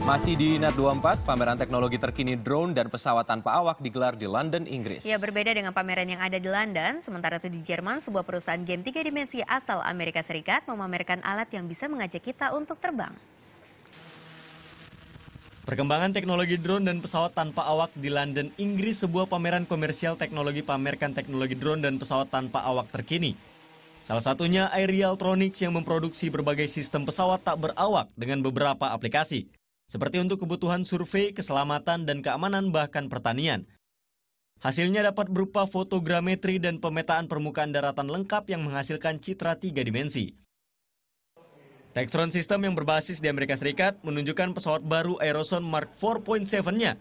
Masih di Net24, pameran teknologi terkini drone dan pesawat tanpa awak digelar di London, Inggris. Ya, berbeda dengan pameran yang ada di London, sementara itu di Jerman, sebuah perusahaan game tiga dimensi asal Amerika Serikat memamerkan alat yang bisa mengajak kita untuk terbang. Perkembangan teknologi drone dan pesawat tanpa awak di London, Inggris, sebuah pameran komersial teknologi pamerkan teknologi drone dan pesawat tanpa awak terkini. Salah satunya Aerialtronics yang memproduksi berbagai sistem pesawat tak berawak dengan beberapa aplikasi seperti untuk kebutuhan survei, keselamatan, dan keamanan bahkan pertanian. Hasilnya dapat berupa fotogrametri dan pemetaan permukaan daratan lengkap yang menghasilkan citra tiga dimensi. Textron System yang berbasis di Amerika Serikat menunjukkan pesawat baru Aeroson Mark 4.7-nya.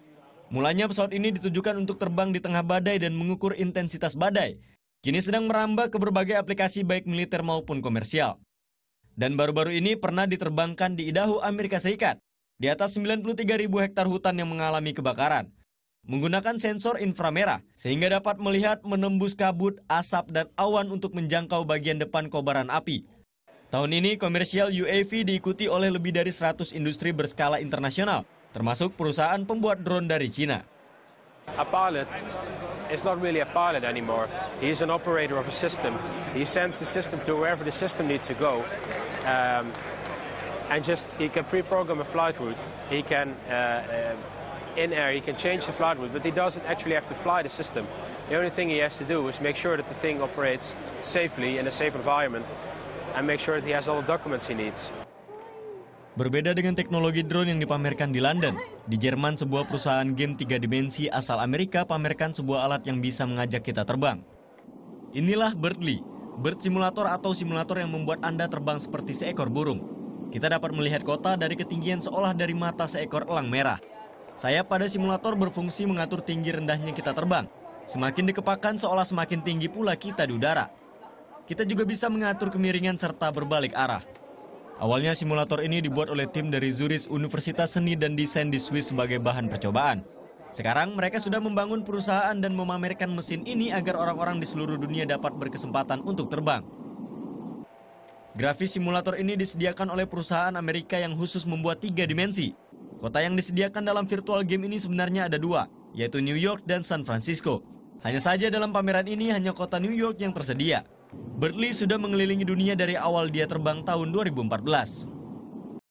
Mulanya pesawat ini ditujukan untuk terbang di tengah badai dan mengukur intensitas badai. Kini sedang merambah ke berbagai aplikasi baik militer maupun komersial. Dan baru-baru ini pernah diterbangkan di Idaho, Amerika Serikat di atas 93.000 hektar hutan yang mengalami kebakaran. Menggunakan sensor inframerah sehingga dapat melihat menembus kabut, asap, dan awan untuk menjangkau bagian depan kobaran api. Tahun ini komersial UAV diikuti oleh lebih dari 100 industri berskala internasional, termasuk perusahaan pembuat drone dari China. A pilot is not really a pilot anymore. He is an operator of a system. He sends the system to wherever the system needs to go. Um, and just he can pre-program a flight route. He can uh, uh, in air he can change the flight route, but he doesn't actually have to fly the system. The only thing he has to do is make sure that the thing operates safely in a safe environment and make sure that he has all the documents he needs. Berbeda dengan teknologi drone yang dipamerkan di London, di Jerman sebuah perusahaan game tiga dimensi asal Amerika pamerkan sebuah alat yang bisa mengajak kita terbang. Inilah Birdly, bird simulator atau simulator yang membuat Anda terbang seperti seekor burung. Kita dapat melihat kota dari ketinggian seolah dari mata seekor elang merah. Sayap pada simulator berfungsi mengatur tinggi rendahnya kita terbang. Semakin dikepakan seolah semakin tinggi pula kita di udara. Kita juga bisa mengatur kemiringan serta berbalik arah. Awalnya simulator ini dibuat oleh tim dari Zurich Universitas Seni dan Desain di Swiss sebagai bahan percobaan. Sekarang mereka sudah membangun perusahaan dan memamerkan mesin ini agar orang-orang di seluruh dunia dapat berkesempatan untuk terbang. Grafis simulator ini disediakan oleh perusahaan Amerika yang khusus membuat tiga dimensi. Kota yang disediakan dalam virtual game ini sebenarnya ada dua, yaitu New York dan San Francisco. Hanya saja dalam pameran ini hanya kota New York yang tersedia. Bertley sudah mengelilingi dunia dari awal dia terbang tahun 2014.